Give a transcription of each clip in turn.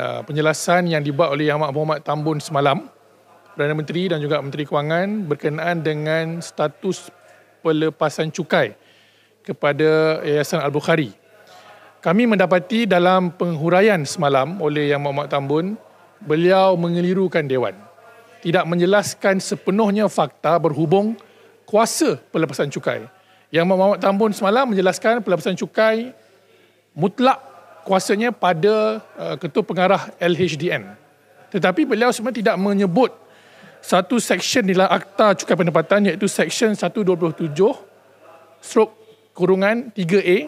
Uh, penjelasan yang dibuat oleh Yang Muhammad Tambun semalam Perdana Menteri dan juga Menteri Kewangan berkenaan dengan status pelepasan cukai kepada Yayasan Al-Bukhari. Kami mendapati dalam penghuraian semalam oleh Yang Muhammad Tambun, beliau mengelirukan Dewan. Tidak menjelaskan sepenuhnya fakta berhubung kuasa pelepasan cukai. Yang Muhammad Tambun semalam menjelaskan pelepasan cukai mutlak kuasanya pada uh, ketua pengarah LHDN. Tetapi beliau sebenarnya tidak menyebut satu section dalam akta cukai pendapatan iaitu seksyen 127 stroke kurungan 3A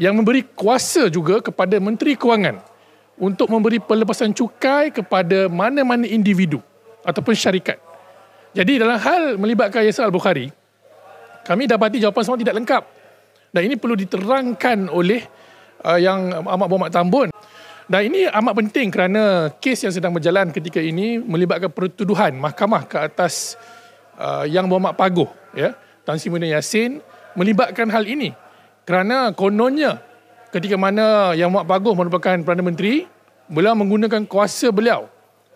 yang memberi kuasa juga kepada Menteri Kewangan untuk memberi pelepasan cukai kepada mana-mana individu ataupun syarikat. Jadi dalam hal melibatkan Yasir Al-Bukhari, kami dapati jawapan semua tidak lengkap. Dan ini perlu diterangkan oleh uh, yang amat berhormat Tambun. Dan ini amat penting kerana kes yang sedang berjalan ketika ini melibatkan pertuduhan mahkamah ke atas uh, yang berhormat Paguh, ya, Tan Sri Muhyiddin Yassin melibatkan hal ini. Kerana kononnya ketika mana Yang Mak Paguh merupakan Perdana Menteri, beliau menggunakan kuasa beliau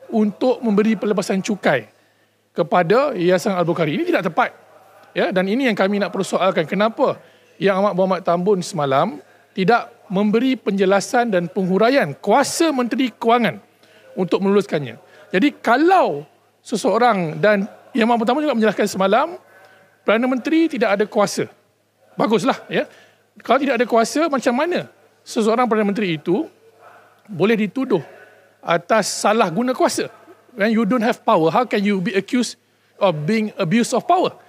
untuk memberi pelepasan cukai kepada Yayasan Al-Bukhari. Ini tidak tepat. Ya, dan ini yang kami nak persoalkan. Kenapa Yang Amat Muhammad Tambun semalam tidak memberi penjelasan dan penghuraian kuasa menteri kewangan untuk meluluskannya. Jadi kalau seseorang dan yang mahu pertama juga menjelaskan semalam Perdana Menteri tidak ada kuasa. Baguslah ya. Kalau tidak ada kuasa macam mana seseorang Perdana Menteri itu boleh dituduh atas salah guna kuasa? When you don't have power, how can you be accused of being abuse of power?